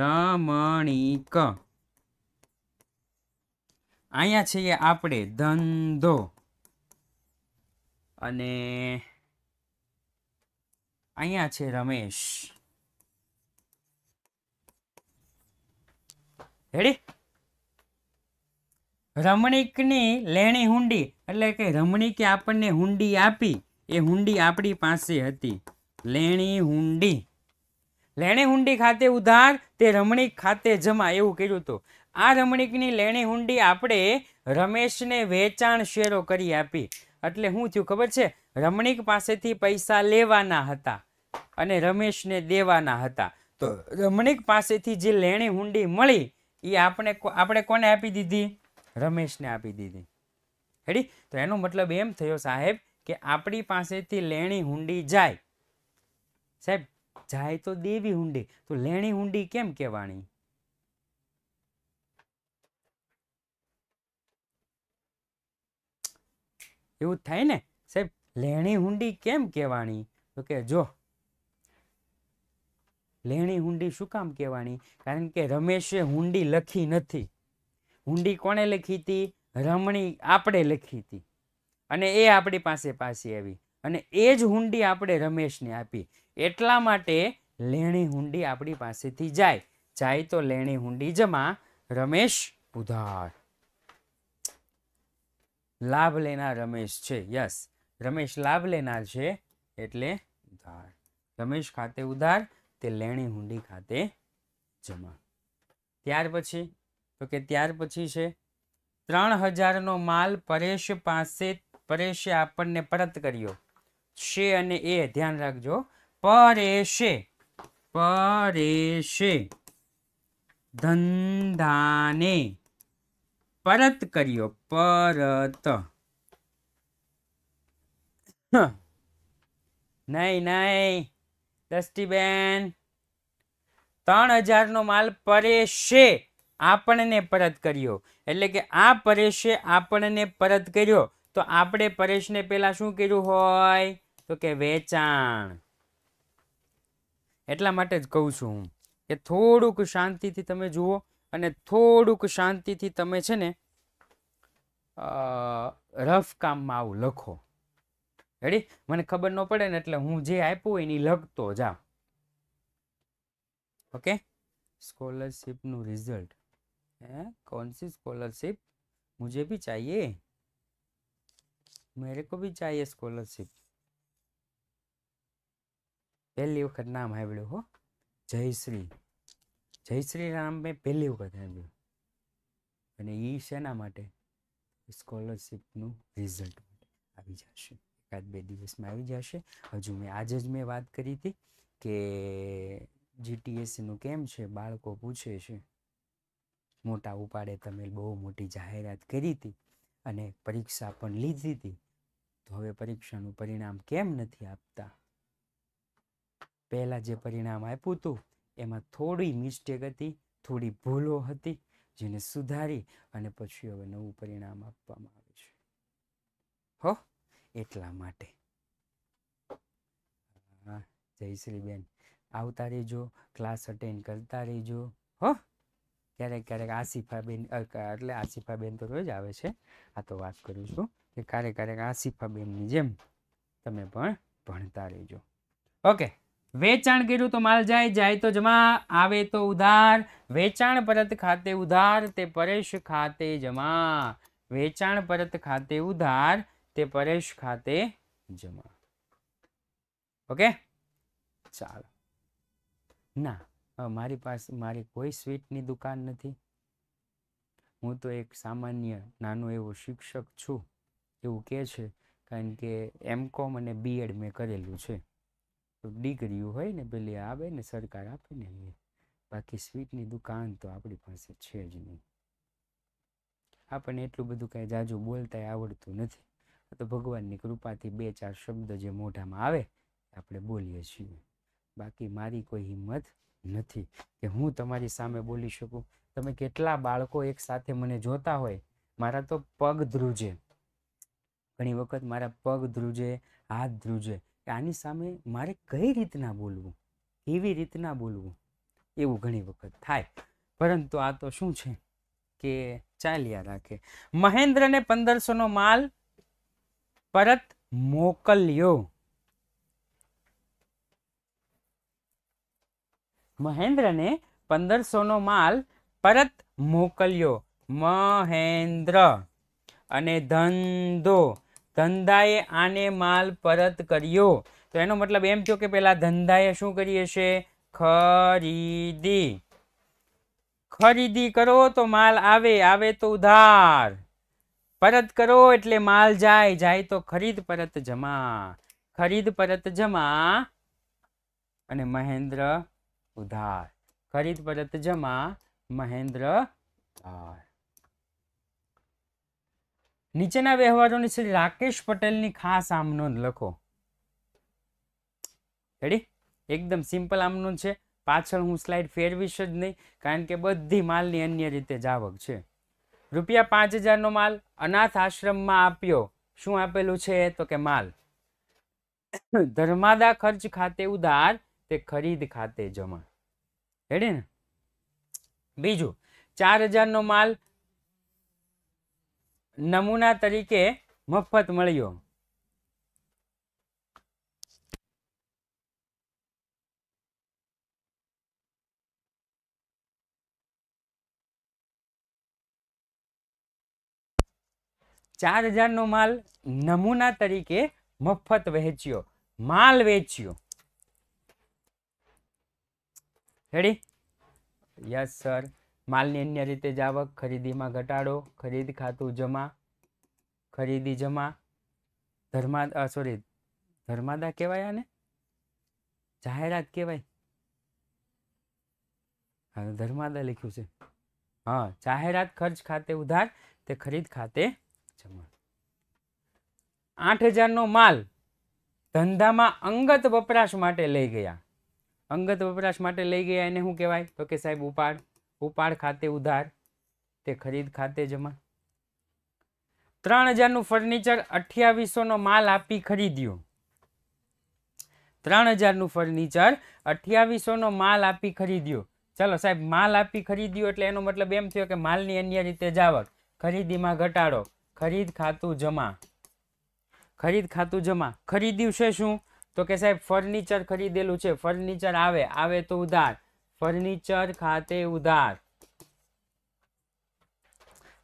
રમણીક અહીંયા છે આપણે ધંધો અને અહીંયા છે રમેશ રેડી રમણીકની લેણી હુંડી એટલે કે રમણીકે આપણને હુંડી આપી એ હુંડી આપણી પાસે હતી લેણી હુંડી લેણી હુંડી ખાતે ઉધાર તે રમણીક ખાતે જમા એવું કર્યું હતું આ રમણીકની લેણી હુંડી આપણે રમેશને વેચાણ શેરો કરી આપી એટલે શું થયું ખબર છે રમણીક પાસેથી પૈસા લેવાના હતા અને રમેશને દેવાના હતા તો રમણીક પાસેથી જે લેણી હુંડી મળી એ આપણે આપણે કોને આપી દીધી રમેશને આપી દીધી હેડી તો એનો મતલબ એમ થયો સાહેબ કે આપણી પાસેથી લેણી હુંડી જાય સાહેબ જાય તો દેવી હુંડી તો લેણી હુંડી કેમ કહેવાની એવું થાય ને સાહેબ લેણી હુંડી કેમ કહેવાની તો કે જો લેણી હુંડી શું કામ કહેવાની કારણ કે રમેશે હુંડી લખી નથી હુંડી કોણે લખી હતી રમણી આપણે લખી હતી અને એ આપણી પાસે પાછી આવી અને એ જ હુંડી આપણે રમેશને આપી એટલા માટે લેણી હુંડી આપણી પાસેથી જાય જાય તો લેણી હુંડી જમા રમેશ ઉધાર લાભ લેનાર રમેશ છે યસ રમેશ લાભ લેનાર છે એટલે ઉધાર રમેશ ખાતે ઉધાર તે લેણી હુંડી ખાતે જમા ત્યાર પછી તો કે ત્યાર પછી છે ત્રણ હજારનો માલ પરેશ પાસે પરેશે આપણને પરત કર્યો છે અને એ ધ્યાન રાખજો પરેશે પરેશે ધંધાને પરત કર્યો પરત નહીં નહીં દસ્ટીબેન ત્રણ હજાર નો માલ પરેશે આપણને પરત કર્યો એટલે કે આ પરેશે આપણને પરત કર્યો તો આપણે પરેશને પેલા શું કર્યું હોય તો કે વેચાણ એટલા માટે જ કહું છું કે થોડુંક શાંતિથી તમે જુઓ અને થોડુંક શાંતિથી તમે છે ને રફ કામમાં આવું લખો રેડી મને ખબર ન પડે ને એટલે હું જે આપ્યું એની લખતો જા ઓકે સ્કોલરશીપનું રિઝલ્ટ હે કોણ સ્કોલરશીપ સ્કોલરશિપ મુજે ભી ચાહીએ મેરે કો ભી ચાહીએ સ્કોલરશિપ પહેલી વખત નામ આવ્યું હો જયશ્રી જય શ્રી રામ મેં પહેલી વખત સાંભળ્યું અને એ શેના માટે સ્કોલરશીપનું રિઝલ્ટ આવી જશે એકાદ બે દિવસમાં આવી જશે હજુ મેં આજે જ મેં વાત કરી હતી કે જીટીએસસીનું કેમ છે બાળકો પૂછે છે મોટા ઉપાડે તમે બહુ મોટી જાહેરાત કરી હતી અને પરીક્ષા પણ લીધી હતી તો હવે પરીક્ષાનું પરિણામ કેમ નથી આપતા પહેલાં જે પરિણામ આપ્યું હતું એમાં થોડી મિસ્ટેક હતી થોડી ભૂલો હતી જેને સુધારી અને પછી હવે નવું પરિણામ આપવામાં આવે છે હો એટલા માટે જયશ્રીબેન આવતા રહેજો ક્લાસ અટેન્ડ કરતા રહેજો હો ક્યારેક ક્યારેક આસિફાબેન એટલે આસિફાબેન તો રોજ આવે છે આ તો વાત કરું છું કે ક્યારેક ક્યારેક આસિફાબેનની જેમ તમે પણ ભણતા રહેજો ઓકે વેચાણ કર્યું તો માલ જાય જાય તો જમા આવે તો ઉધાર વેચાણ પરત ખાતે ઉધાર તે પરેશ ખાતે જમા વેચાણ પરત ખાતે ઉધાર તે પરેશ ખાતે જમા ઓકે ચાલો ના મારી પાસે મારી કોઈ સ્વીટની દુકાન નથી હું તો એક સામાન્ય નાનો એવો શિક્ષક છું એવું કે છે કારણ કે એમ કોમ અને બીએડ મેં કરેલું છે તો હોય ને પેલી આવે ને સરકાર આપે ને એ બાકી સ્વીટની દુકાન તો આપણી પાસે છે જ નહીં આપણને એટલું બધું કાંઈ જાજુ બોલતા આવડતું નથી તો ભગવાનની કૃપાથી બે ચાર શબ્દ જે મોઢામાં આવે આપણે બોલીએ છીએ બાકી મારી કોઈ હિંમત નથી કે હું તમારી સામે બોલી શકું તમે કેટલા બાળકો એક સાથે મને જોતા હોય મારા તો પગ ધ્રુજે ઘણી વખત મારા પગ ધ્રુજે હાથ ધ્રુજે કે આની સામે મારે કઈ રીતના બોલવું કેવી રીતના બોલવું એવું ઘણી વખત થાય પરંતુ આ તો શું છે કે ચાલ્યા રાખે મહેન્દ્રને પંદરસોનો માલ પરત મોકલ્યો મહેન્દ્રને પંદરસોનો માલ પરત મોકલ્યો મહેન્દ્ર અને ધંધો ધંધાએ આને માલ પરત કર્યો તો એનો મતલબ એમ થયો કે પહેલાં ધંધાએ શું કરીએ હશે ખરીદી ખરીદી કરો તો માલ આવે આવે તો ઉધાર પરત કરો એટલે માલ જાય જાય તો ખરીદ પરત જમા ખરીદ પરત જમા અને મહેન્દ્ર ઉધાર ખરીદ પરત જમા મહેન્દ્ર ઉધાર નીચેના વ્યવહારોની શ્રી રાકેશ પટેલની ખાસ આમનો લખો રેડી એકદમ સિમ્પલ આમનું છે પાછળ હું સ્લાઇડ ફેરવીશ જ નહીં કારણ કે બધી માલની અન્ય રીતે આવક છે રૂપિયા પાંચ હજારનો માલ અનાથ આશ્રમમાં આપ્યો શું આપેલું છે તો કે માલ ધર્માદા ખર્ચ ખાતે ઉધાર તે ખરીદ ખાતે જમા રેડી ને બીજું ચાર હજારનો માલ नमूना तरीके मुफ्त मळियो 4000 નો માલ નમૂના તરીકે મફત વહેચ્યો માલ વેચ્યો રેડી યસ સર માલની અન્ય રીતે જ આવક ખરીદીમાં ઘટાડો ખરીદ ખાતું જમા ખરીદી જમા ધર્મા સોરી ધર્માદા કહેવાય આને જાહેરાત કહેવાય ધર્માદા લખ્યું છે હા જાહેરાત ખર્ચ ખાતે ઉધાર તે ખરીદ ખાતે જમા આઠ હજારનો માલ ધંધામાં અંગત વપરાશ માટે લઈ ગયા અંગત વપરાશ માટે લઈ ગયા એને શું કહેવાય તો કે સાહેબ ઉપાડ ઉપાડ ખાતે ઉધાર તે ખરીદ ખાતે જમા ત્રણ હજારનું ફર્નિચર અઠ્યાવીસોનો માલ આપી ખરીદ્યો ત્રણ હજારનું ફર્નિચર અઠ્યાવીસોનો માલ આપી ખરીદ્યો ચલો સાહેબ માલ આપી ખરીદ્યો એટલે એનો મતલબ એમ થયો કે માલની અન્ય રીતે જાવક ખરીદીમાં ઘટાડો ખરીદ ખાતું જમા ખરીદ ખાતું જમા ખરીદ્યું છે શું તો કે સાહેબ ફર્નિચર ખરીદેલું છે ફર્નિચર આવે આવે તો ઉધાર ફર્નિચર ખાતે ઉધાર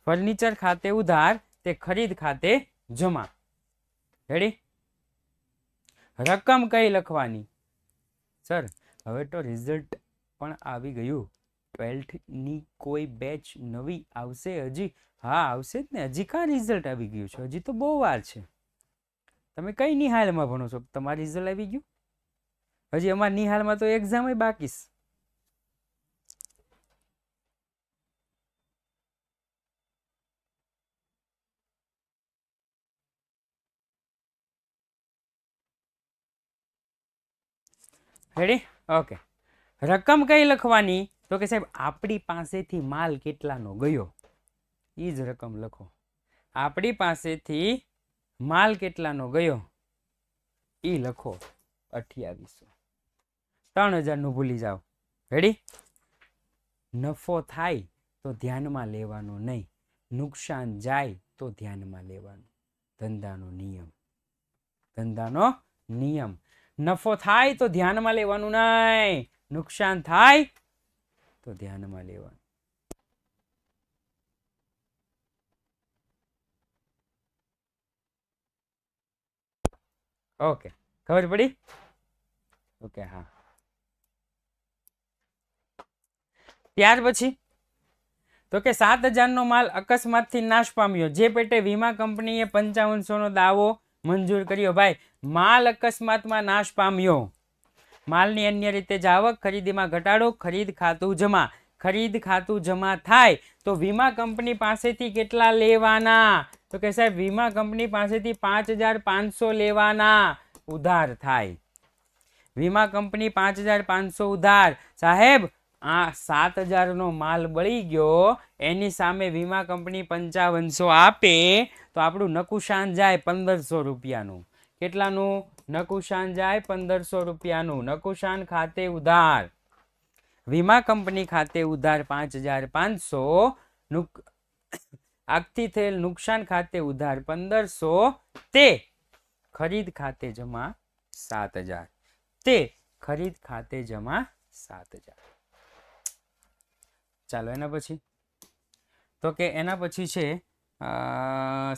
ફર્નિચર ખાતે ઉધાર તે ખરીદ ખાતે જમા રેડી રકમ કઈ લખવાની સર હવે તો રિઝલ્ટ પણ આવી ગયું ટ્વેલ્થની કોઈ બેચ નવી આવશે હજી હા આવશે જ ને હજી કાં રિઝલ્ટ આવી ગયું છે હજી તો બહુ વાર છે તમે કઈ નિહાલમાં ભણો છો તમારું રિઝલ્ટ આવી ગયું હજી અમારા નિહાલમાં તો એક્ઝામ બાકી છે રેડી ઓકે રકમ કઈ લખવાની તો કે સાહેબ આપણી પાસેથી માલ કેટલાનો ગયો એ જ રકમ લખો આપણી પાસેથી માલ કેટલાનો ગયો એ લખો અઠ્યાવીસો ત્રણ હજારનું ભૂલી જાઓ રેડી નફો થાય તો ધ્યાનમાં લેવાનો નહીં નુકસાન જાય તો ધ્યાનમાં લેવાનું ધંધાનો નિયમ ધંધાનો નિયમ नफो थाई तो ध्यान में लेवानु नहीं नुकसान थाई तो ध्यान में लेवान ओके खबर पड़ी ओके हां ત્યાર પછી તો કે 7000 નો માલ અકસ્માત થી નાશ પામ્યો જે પેટે વીમા કંપની એ 5500 નો દાવો મંજૂર કર્યો ભાઈ માલ અકસ્માતમાં નાશ પામ્યો માલની અન્ય રીતે જાવક ખરીદીમાં ઘટાડો ખરીદ ખાતું જમા ખરીદ ખાતું જમા થાય તો વીમા કંપની પાસેથી કેટલા લેવાના તો કે સાહેબ વીમા કંપની પાસેથી પાંચ હજાર પાંચસો લેવાના ઉધાર થાય વીમા કંપની પાંચ હજાર પાંચસો ઉધાર સાહેબ આ સાત હજારનો માલ બળી ગયો એની સામે વીમા કંપની પંચાવનસો આપે તો આપણું નકુશાન જાય પંદરસો રૂપિયાનું કેટલાનું નકુશાન જાય પંદરસો રૂપિયાનું નકુશાન ખાતે ઉધાર વીમા કંપની ખાતે ઉધાર પાંચ હજાર પાંચસો આગથી થયેલ નુકસાન ખાતે ઉધાર પંદરસો તે ખરીદ ખાતે જમા સાત હજાર તે ખરીદ ખાતે જમા સાત હજાર ચાલો એના પછી તો કે એના પછી છે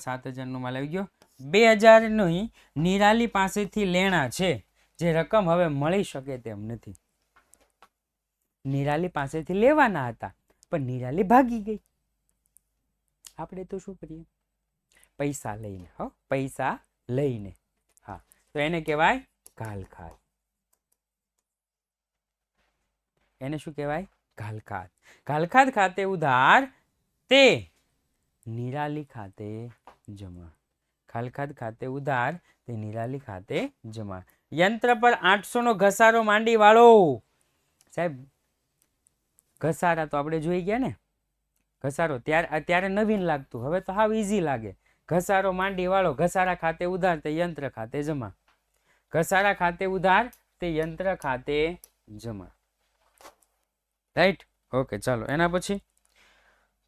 સાત હજારનું માલ આવી ગયો બે હજારની નિરાલી પાસેથી લેણા છે જે રકમ હવે મળી શકે તેમ નથી નિરાલી પાસેથી લેવાના હતા પણ નિરાલી ભાગી ગઈ આપણે તો શું કરીએ પૈસા લઈને હો પૈસા લઈને હા તો એને કહેવાય ઘાલખાત એને શું કહેવાય ઘાલખાત ઘાલખાત ખાતે ઉધાર તે નિરાલી ખાતે જમા ખાલખાદ ખાતે ઉધાર તે નિરાલી ખાતે જમા યંત્ર પર નો ઘસારો માંડી વાળો સાહેબ ઘસારા તો આપણે જોઈ ગયા ને ઘસારો ત્યારે ત્યારે નવીન લાગતું હવે તો હાવ ઇઝી લાગે ઘસારો માંડી વાળો ઘસારા ખાતે ઉધાર તે યંત્ર ખાતે જમા ઘસારા ખાતે ઉધાર તે યંત્ર ખાતે જમા રાઈટ ઓકે ચાલો એના પછી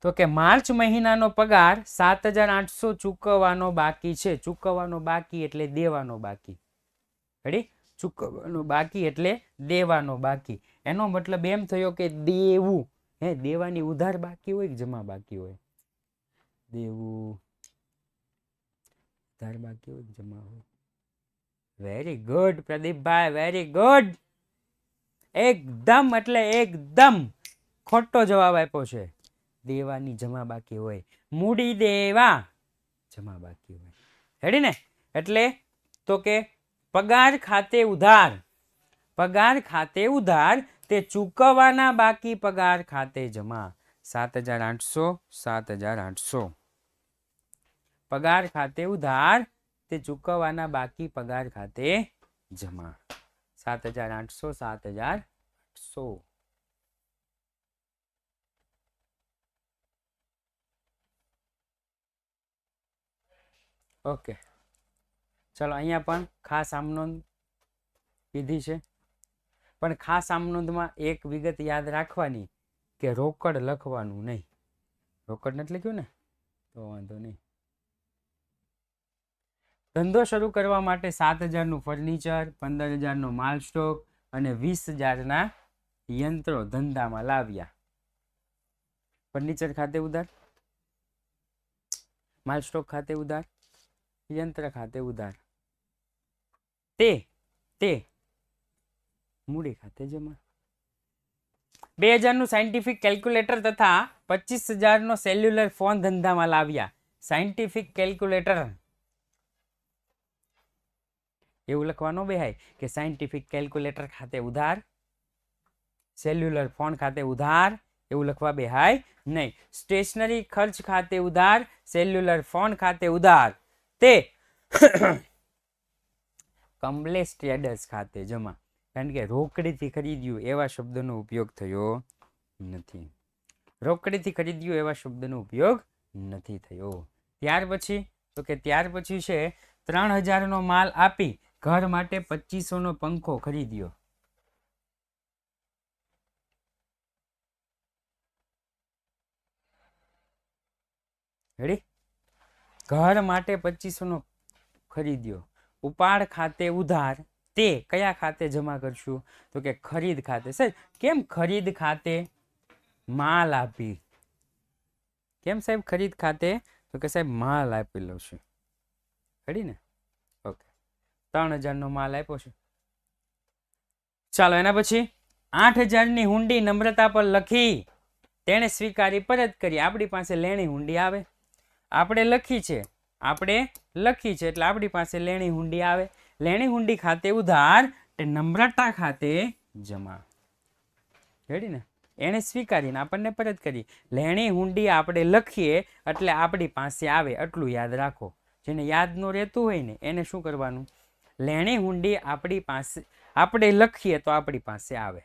તો કે માર્ચ મહિનાનો પગાર સાત હજાર આઠસો ચૂકવવાનો બાકી છે ચૂકવવાનો બાકી એટલે દેવાનો બાકી રેડી ચૂકવવાનો બાકી એટલે દેવાનો બાકી એનો મતલબ એમ થયો કે દેવું હે દેવાની ઉધાર બાકી હોય જમા બાકી હોય દેવું ઉધાર બાકી હોય જમા હોય વેરી ગુડ પ્રદીપભાઈ વેરી ગુડ એકદમ એટલે એકદમ ખોટો જવાબ આપ્યો છે દેવાની જમા બાકી હોય મૂડી દેવા જમા બાકી હોય હેડી ને એટલે તો કે પગાર ખાતે ઉધાર પગાર ખાતે ઉધાર તે ચૂકવવાના બાકી પગાર ખાતે જમા સાત હજાર આઠસો સાત હજાર આઠસો પગાર ખાતે ઉધાર તે ચૂકવવાના બાકી પગાર ખાતે જમા સાત હજાર આઠસો સાત હજાર આઠસો ઓકે ચલો અહીંયા પણ ખાસ આમનોંધ કીધી છે પણ ખાસ આમનોંધમાં એક વિગત યાદ રાખવાની કે રોકડ લખવાનું નહીં રોકડ નથી લખ્યું ને તો વાંધો નહીં ધંધો શરૂ કરવા માટે સાત હજારનું ફર્નિચર પંદર હજારનો માલ સ્ટોક અને વીસ હજારના યંત્રો ધંધામાં લાવ્યા ફર્નિચર ખાતે ઉધાર માલ સ્ટોક ખાતે ઉધાર यंत्र खाते उधार ते ते मुडे खाते जमा 2000 નો સાયન્ટિફિક કેલ્ક્યુલેટર તથા 25000 નો સેલ્યુલર ફોન ધંધામાં લાવ્યા સાયન્ટિફિક કેલ્ક્યુલેટર એવું લખવાનો બેહાય કે સાયન્ટિફિક કેલ્ક્યુલેટર ખાતે ઉધાર સેલ્યુલર ફોન ખાતે ઉધાર એવું લખવા બેહાય નહીં સ્ટેશનરી ખર્ચ ખાતે ઉધાર સેલ્યુલર ફોન ખાતે ઉધાર તે કમલેશ ટ્રેડર્સ ખાતે જમા કારણ કે રોકડીથી ખરીદ્યું એવા શબ્દનો ઉપયોગ થયો નથી રોકડીથી ખરીદ્યું એવા શબ્દનો ઉપયોગ નથી થયો ત્યાર પછી તો કે ત્યાર પછી છે ત્રણ હજારનો માલ આપી ઘર માટે પચીસોનો પંખો ખરીદ્યો રેડી ઘર માટે પચીસોનો ખરીદ્યો ઉપાડ ખાતે ઉધાર તે કયા ખાતે જમા કરશું તો કે ખરીદ ખાતે સાહેબ કેમ ખરીદ ખાતે માલ આપી કેમ સાહેબ ખરીદ ખાતે તો કે સાહેબ માલ આપી લઉં છું ખરી ને ઓકે ત્રણ હજારનો માલ આપ્યો છે ચાલો એના પછી આઠ હજારની હુંડી નમ્રતા પર લખી તેણે સ્વીકારી પરત કરી આપણી પાસે લેણી હુંડી આવે આપણે લખી છે આપણે લખી છે એટલે આપણી પાસે લેણી હુંડી આવે લેણી હુંડી ખાતે ઉધાર તે નમ્રતા ખાતે જમા રેડી ને એણે સ્વીકારીને આપણને પરત કરી લેણી હુંડી આપણે લખીએ એટલે આપણી પાસે આવે એટલું યાદ રાખો જેને યાદ ન રહેતું હોય ને એને શું કરવાનું લેણી હુંડી આપણી પાસે આપણે લખીએ તો આપણી પાસે આવે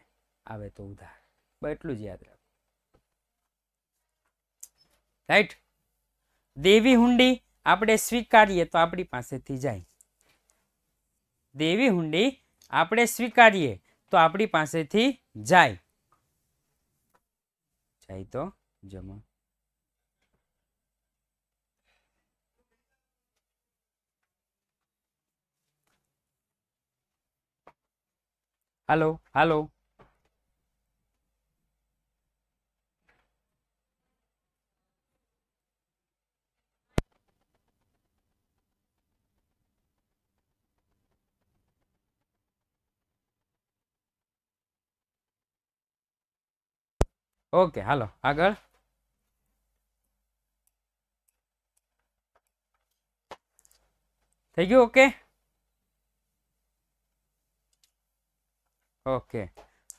આવે તો ઉધાર એટલું જ યાદ રાખો રાઈટ દેવી હુંડી આપણે સ્વીકારીએ તો આપણી પાસેથી જાય દેવી હુંડી આપણે સ્વીકારીએ તો આપણી પાસેથી જાય જાય તો જમા હલો હાલો ઓકે હાલો આગળ થઈ ગયું ઓકે ઓકે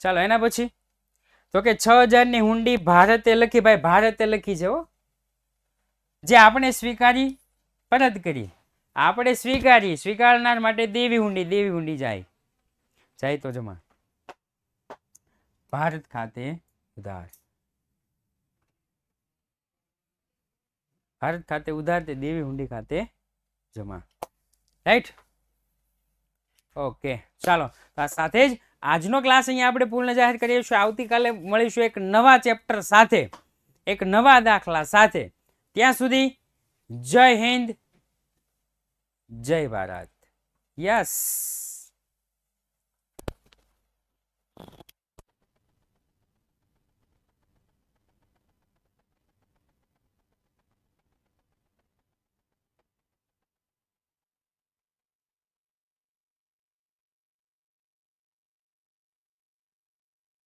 ચાલો એના પછી તો કે છ હજારની હુંડી ભારતે લખી ભાઈ ભારતે લખી છે હો જે આપણે સ્વીકારી પરત કરી આપણે સ્વીકારી સ્વીકારનાર માટે દેવી હુંડી દેવી હુંડી જાય જાય તો જમા ભારત ખાતે ઉધાર ભારત ખાતે ઉધાર તે દેવી હુંડી ખાતે જમા રાઈટ ઓકે ચાલો સાથે જ આજનો ક્લાસ અહીંયા આપણે પૂર્ણ જાહેર કરીએ છીએ આવતીકાલે મળીશું એક નવા ચેપ્ટર સાથે એક નવા દાખલા સાથે ત્યાં સુધી જય હિન્દ જય ભારત યસ